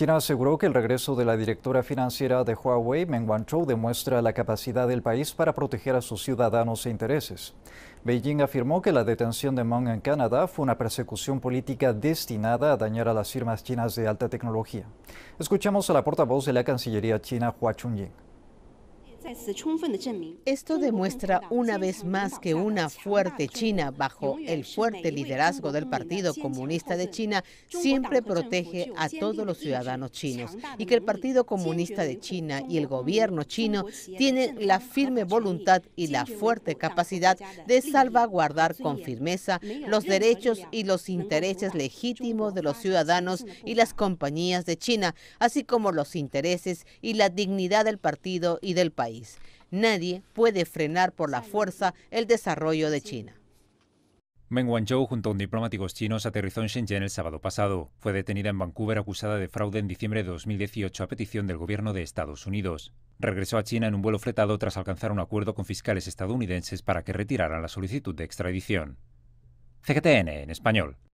China aseguró que el regreso de la directora financiera de Huawei, Meng Wanzhou, demuestra la capacidad del país para proteger a sus ciudadanos e intereses. Beijing afirmó que la detención de Meng en Canadá fue una persecución política destinada a dañar a las firmas chinas de alta tecnología. Escuchamos a la portavoz de la Cancillería china, Hua Chunying. Esto demuestra una vez más que una fuerte China bajo el fuerte liderazgo del Partido Comunista de China siempre protege a todos los ciudadanos chinos y que el Partido Comunista de China y el gobierno chino tienen la firme voluntad y la fuerte capacidad de salvaguardar con firmeza los derechos y los intereses legítimos de los ciudadanos y las compañías de China, así como los intereses y la dignidad del partido y del país. Nadie puede frenar por la fuerza el desarrollo de China. Meng Wanzhou, junto a un diplomático chino, aterrizó en Shenzhen el sábado pasado. Fue detenida en Vancouver acusada de fraude en diciembre de 2018 a petición del gobierno de Estados Unidos. Regresó a China en un vuelo fretado tras alcanzar un acuerdo con fiscales estadounidenses para que retiraran la solicitud de extradición. CGTN en español.